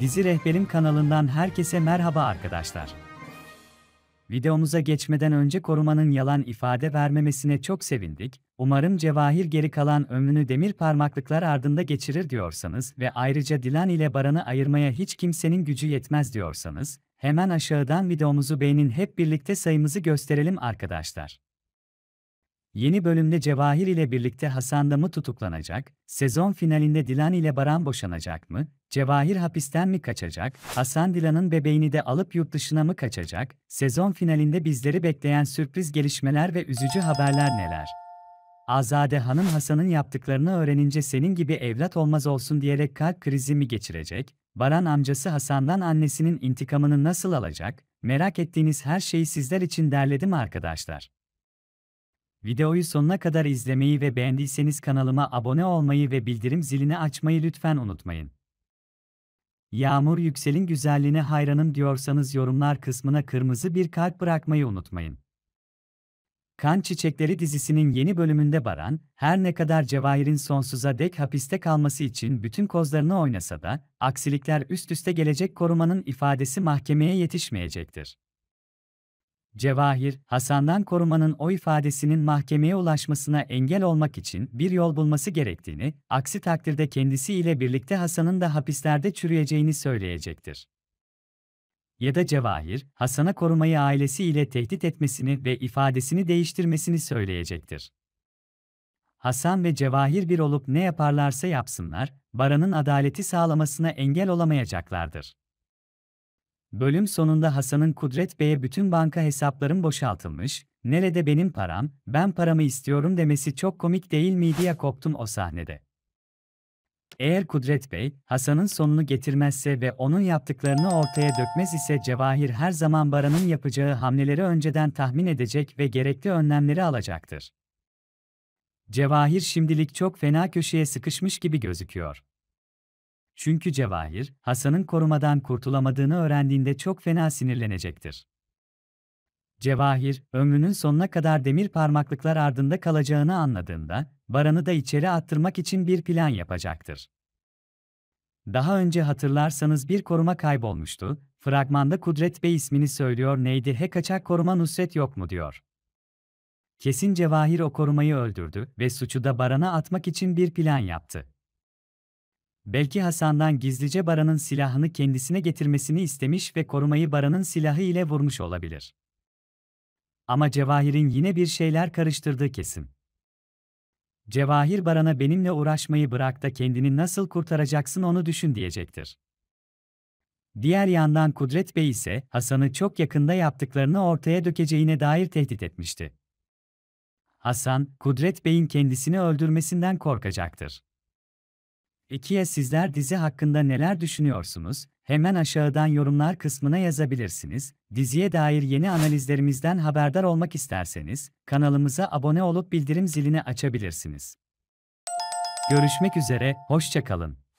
Dizi Rehberim kanalından herkese merhaba arkadaşlar. Videomuza geçmeden önce korumanın yalan ifade vermemesine çok sevindik. Umarım Cevahir geri kalan ömrünü demir parmaklıklar ardında geçirir diyorsanız ve ayrıca Dilan ile Baran'ı ayırmaya hiç kimsenin gücü yetmez diyorsanız, hemen aşağıdan videomuzu beğenin hep birlikte sayımızı gösterelim arkadaşlar. Yeni bölümde Cevahir ile birlikte Hasan da mı tutuklanacak, sezon finalinde Dilan ile Baran boşanacak mı, Cevahir hapisten mi kaçacak, Hasan Dilan'ın bebeğini de alıp yurt dışına mı kaçacak, sezon finalinde bizleri bekleyen sürpriz gelişmeler ve üzücü haberler neler? Azade Hanım Hasan'ın yaptıklarını öğrenince senin gibi evlat olmaz olsun diyerek kalp krizi mi geçirecek, Baran amcası Hasan'dan annesinin intikamını nasıl alacak, merak ettiğiniz her şeyi sizler için derledim arkadaşlar. Videoyu sonuna kadar izlemeyi ve beğendiyseniz kanalıma abone olmayı ve bildirim zilini açmayı lütfen unutmayın. Yağmur Yüksel'in güzelliğine hayranım diyorsanız yorumlar kısmına kırmızı bir kalp bırakmayı unutmayın. Kan Çiçekleri dizisinin yeni bölümünde Baran, her ne kadar Cevahir'in sonsuza dek hapiste kalması için bütün kozlarını oynasa da, aksilikler üst üste gelecek korumanın ifadesi mahkemeye yetişmeyecektir. Cevahir, Hasan'dan korumanın o ifadesinin mahkemeye ulaşmasına engel olmak için bir yol bulması gerektiğini, aksi takdirde kendisi ile birlikte Hasan'ın da hapislerde çürüyeceğini söyleyecektir. Ya da Cevahir, Hasan'a korumayı ailesi ile tehdit etmesini ve ifadesini değiştirmesini söyleyecektir. Hasan ve Cevahir bir olup ne yaparlarsa yapsınlar, Baran'ın adaleti sağlamasına engel olamayacaklardır. Bölüm sonunda Hasan'ın Kudret Bey'e bütün banka hesaplarım boşaltılmış, nerede benim param, ben paramı istiyorum demesi çok komik değil miydi ya koptum o sahnede. Eğer Kudret Bey, Hasan'ın sonunu getirmezse ve onun yaptıklarını ortaya dökmez ise Cevahir her zaman Baran'ın yapacağı hamleleri önceden tahmin edecek ve gerekli önlemleri alacaktır. Cevahir şimdilik çok fena köşeye sıkışmış gibi gözüküyor. Çünkü Cevahir, Hasan'ın korumadan kurtulamadığını öğrendiğinde çok fena sinirlenecektir. Cevahir, ömrünün sonuna kadar demir parmaklıklar ardında kalacağını anladığında, Baran'ı da içeri attırmak için bir plan yapacaktır. Daha önce hatırlarsanız bir koruma kaybolmuştu, fragmanda Kudret Bey ismini söylüyor neydi he kaçak koruma Nusret yok mu diyor. Kesin Cevahir o korumayı öldürdü ve suçu da Baran'a atmak için bir plan yaptı. Belki Hasan'dan gizlice Baran'ın silahını kendisine getirmesini istemiş ve korumayı Baran'ın silahı ile vurmuş olabilir. Ama Cevahir'in yine bir şeyler karıştırdığı kesin. Cevahir Baran'a benimle uğraşmayı bırak da kendini nasıl kurtaracaksın onu düşün diyecektir. Diğer yandan Kudret Bey ise Hasan'ı çok yakında yaptıklarını ortaya dökeceğine dair tehdit etmişti. Hasan, Kudret Bey'in kendisini öldürmesinden korkacaktır. İkiye sizler dizi hakkında neler düşünüyorsunuz? Hemen aşağıdan yorumlar kısmına yazabilirsiniz. Diziye dair yeni analizlerimizden haberdar olmak isterseniz kanalımıza abone olup bildirim zilini açabilirsiniz. Görüşmek üzere, hoşçakalın.